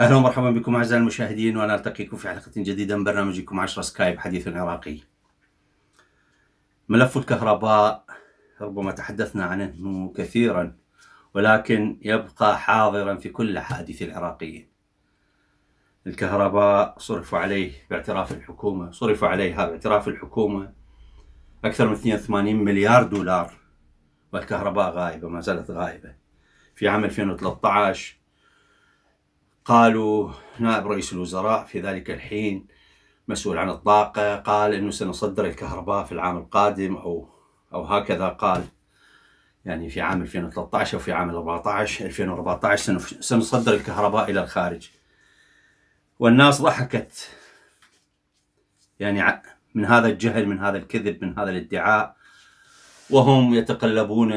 اهلا ومرحبا بكم اعزائي المشاهدين ونلتقيكم في حلقه جديده من برنامجكم 10 سكايب حديث عراقي. ملف الكهرباء ربما تحدثنا عنه كثيرا ولكن يبقى حاضرا في كل حادث العراقية الكهرباء صرفوا عليه باعتراف الحكومة صرفوا عليها باعتراف الحكومة أكثر من 82 مليار دولار والكهرباء غائبة ما زالت غائبة في عام 2013 قالوا نائب رئيس الوزراء في ذلك الحين مسؤول عن الطاقة قال أنه سنصدر الكهرباء في العام القادم أو أو هكذا قال يعني في عام 2013 وفي عام 14 2014 سنصدر الكهرباء إلى الخارج والناس ضحكت يعني من هذا الجهل من هذا الكذب من هذا الادعاء وهم يتقلبون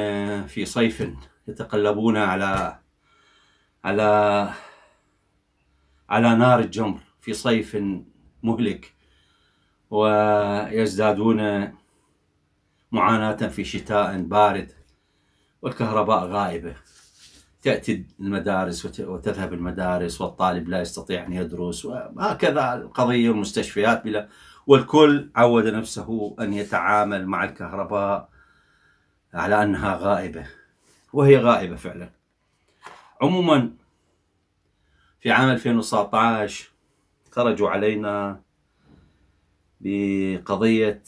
في صيف يتقلبون على على على نار الجمر في صيف مهلك ويزدادون معاناة في شتاء بارد والكهرباء غائبة تأتي المدارس وتذهب المدارس والطالب لا يستطيع أن يدرس وهكذا القضية والمستشفيات بلا والكل عود نفسه أن يتعامل مع الكهرباء على أنها غائبة وهي غائبة فعلا عموما في عام 2019 خرجوا علينا بقضية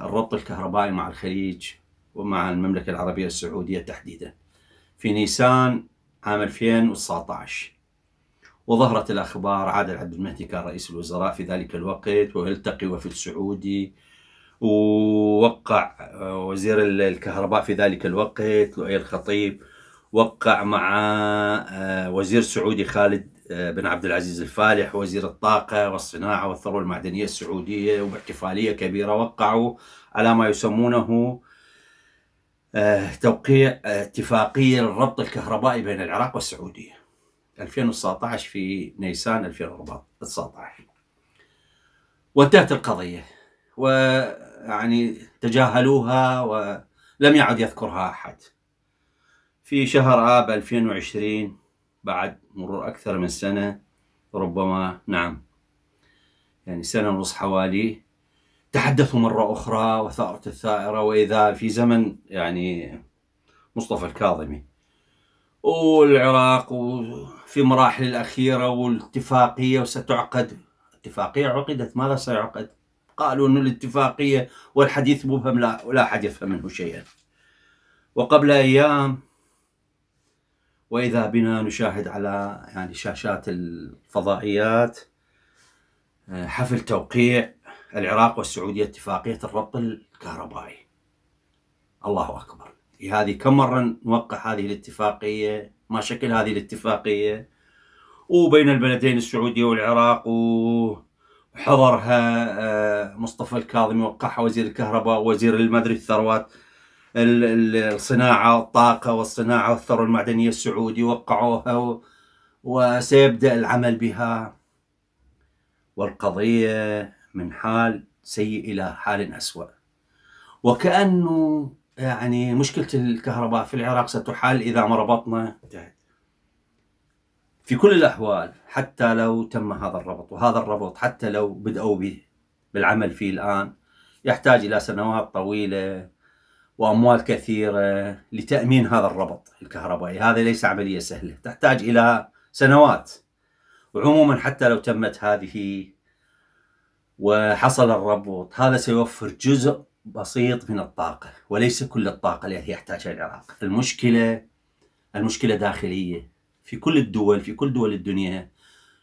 الربط الكهربائي مع الخليج ومع المملكة العربية السعودية تحديدا في نيسان عام 2019 وظهرت الأخبار عادل عبد المهدي كان رئيس الوزراء في ذلك الوقت ويلتقي وفد سعودي ووقع آه، وزير الكهرباء في ذلك الوقت لؤي الخطيب وقع مع آه، وزير سعودي خالد آه، بن عبد العزيز الفالح وزير الطاقة والصناعة والثروة المعدنية السعودية وباحتفالية كبيرة وقعوا على ما يسمونه آه، توقيع اتفاقية للربط الكهربائي بين العراق والسعودية 2019 في نيسان 2019 وانتهت القضية ويعني تجاهلوها ولم يعد يذكرها أحد في شهر آب 2020 بعد مرور أكثر من سنة ربما نعم يعني سنة ونص حوالي تحدثوا مرة أخرى وثارت الثائرة وإذا في زمن يعني مصطفى الكاظمي والعراق وفي مراحل الأخيرة والاتفاقية وستعقد اتفاقية عقدت ماذا سيعقد قالوا أن الاتفاقية والحديث مبهم لا, لا أحد يفهم منه شيئا وقبل أيام وإذا بنا نشاهد على يعني شاشات الفضائيات آه، حفل توقيع العراق والسعودية اتفاقية الربط الكهربائي الله أكبر هذه كم مرة نوقع هذه الاتفاقية ما شكل هذه الاتفاقية وبين البلدين السعودية والعراق وحضرها آه، مصطفى الكاظمي وقعها وزير الكهرباء وزير المدري الثروات الصناعة الطاقة والصناعة والثروة المعدنية السعودي وقعوها وسيبدأ العمل بها والقضية من حال سيء إلى حال اسوء وكأنه يعني مشكلة الكهرباء في العراق ستحل إذا ما ربطنا في كل الأحوال حتى لو تم هذا الربط وهذا الربط حتى لو بدأوا به بالعمل فيه الآن يحتاج إلى سنوات طويلة وأموال كثيرة لتأمين هذا الربط الكهربائي هذا ليس عملية سهلة تحتاج إلى سنوات وعموما حتى لو تمت هذه وحصل الربوط هذا سيوفر جزء بسيط من الطاقة وليس كل الطاقة التي يحتاجها العراق المشكلة المشكلة داخلية في كل الدول في كل دول الدنيا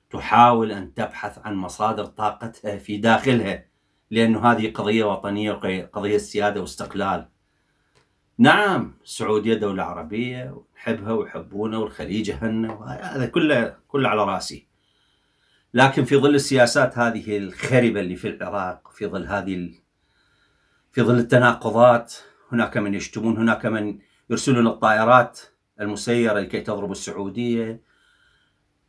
تحاول أن تبحث عن مصادر طاقتها في داخلها لأنه هذه قضية وطنية وقضية سيادة واستقلال نعم السعودية دولة عربية ونحبها ويحبونا والخليج أهلنا هذا كله كله على راسي لكن في ظل السياسات هذه الخربة اللي في العراق في ظل هذه في ظل التناقضات هناك من يشتمون هناك من يرسلون الطائرات المسيرة لكي تضرب السعودية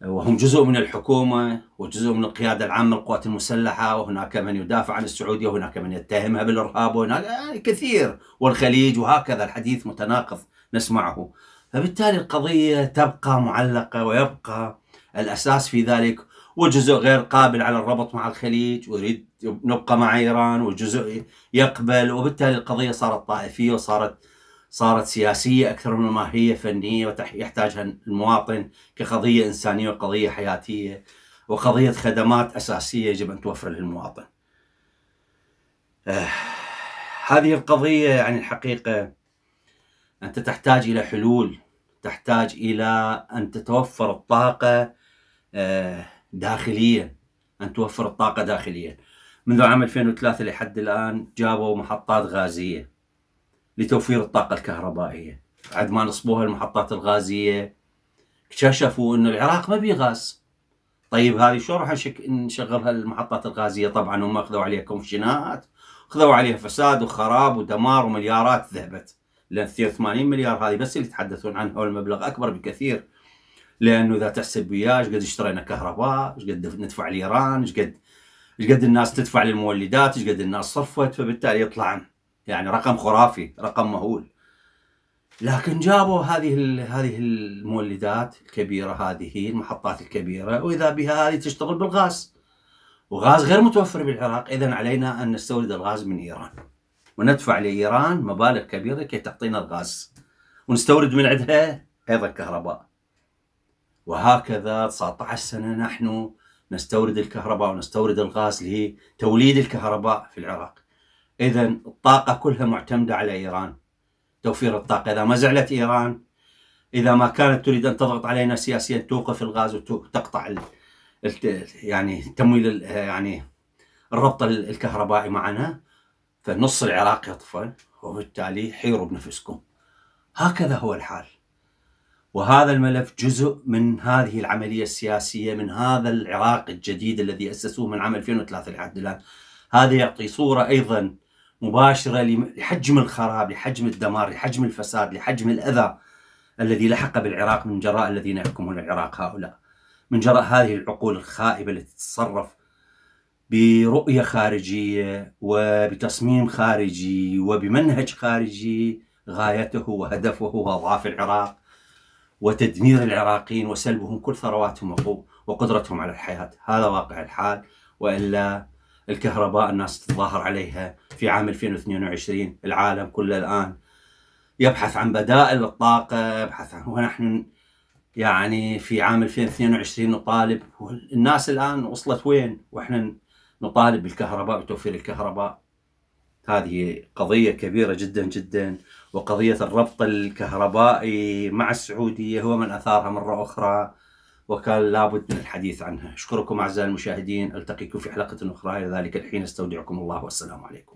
وهم جزء من الحكومة وجزء من القيادة العامة للقوات المسلحة وهناك من يدافع عن السعودية وهناك من يتهمها بالإرهاب وهناك كثير والخليج وهكذا الحديث متناقض نسمعه فبالتالي القضية تبقى معلقة ويبقى الأساس في ذلك وجزء غير قابل على الربط مع الخليج ويريد نبقى مع ايران وجزء يقبل وبالتالي القضيه صارت طائفيه وصارت صارت سياسيه اكثر من ما هي فنيه ويحتاجها المواطن كقضيه انسانيه وقضيه حياتيه وقضيه خدمات اساسيه يجب ان توفر للمواطن. آه، هذه القضيه يعني الحقيقه انت تحتاج الى حلول تحتاج الى ان تتوفر الطاقه آه داخليا أن توفر الطاقة داخليا منذ عام 2003 لحد الآن جابوا محطات غازية لتوفير الطاقة الكهربائية بعد ما نصبوها المحطات الغازية اكتشفوا أن العراق ما بيه غاز طيب هذه شو راح نشغلها المحطات الغازية طبعا هم أخذوا عليها كومشنات أخذوا عليها فساد وخراب ودمار ومليارات ذهبت لأن 82 مليار هذه بس اللي يتحدثون عنها والمبلغ أكبر بكثير لانه اذا تحسب وياه ايش قد اشترينا كهرباء، ايش قد ندفع لايران، ايش قد ايش قد الناس تدفع للمولدات، ايش قد الناس صرفت فبالتالي يطلع يعني رقم خرافي، رقم مهول. لكن جابوا هذه هذه المولدات الكبيره هذه المحطات الكبيره واذا بها هذه تشتغل بالغاز. وغاز غير متوفر بالعراق، اذا علينا ان نستورد الغاز من ايران. وندفع لايران مبالغ كبيره كي تعطينا الغاز. ونستورد من عندها ايضا كهرباء. وهكذا 19 سنة نحن نستورد الكهرباء ونستورد الغاز لتوليد الكهرباء في العراق إذا الطاقة كلها معتمدة على إيران توفير الطاقة إذا ما زعلت إيران إذا ما كانت تريد أن تضغط علينا سياسيا توقف الغاز وتقطع ال... يعني تمويل يعني الربط الكهربائي معنا فنص العراق يطفى وبالتالي حيروا بنفسكم هكذا هو الحال وهذا الملف جزء من هذه العملية السياسية من هذا العراق الجديد الذي أسسوه من عام 2003 لحد الآن هذا يعطي صورة أيضا مباشرة لحجم الخراب لحجم الدمار لحجم الفساد لحجم الأذى الذي لحق بالعراق من جراء الذين يحكمون العراق هؤلاء من جراء هذه العقول الخائبة التي تتصرف برؤية خارجية وبتصميم خارجي وبمنهج خارجي غايته وهدفه هو أضعاف العراق وتدمير العراقيين وسلبهم كل ثرواتهم وقدرتهم على الحياة هذا واقع الحال وإلا الكهرباء الناس تتظاهر عليها في عام 2022 العالم كله الآن يبحث عن بدائل الطاقة يبحث عن ونحن يعني في عام 2022 نطالب الناس الآن وصلت وين وإحنا نطالب بالكهرباء بتوفير الكهرباء هذه قضية كبيرة جدا جدا وقضية الربط الكهربائي مع السعودية هو من أثارها مرة أخرى وكان لابد من الحديث عنها أشكركم أعزائي المشاهدين ألتقيكم في حلقة أخرى إلى ذلك الحين استودعكم الله والسلام عليكم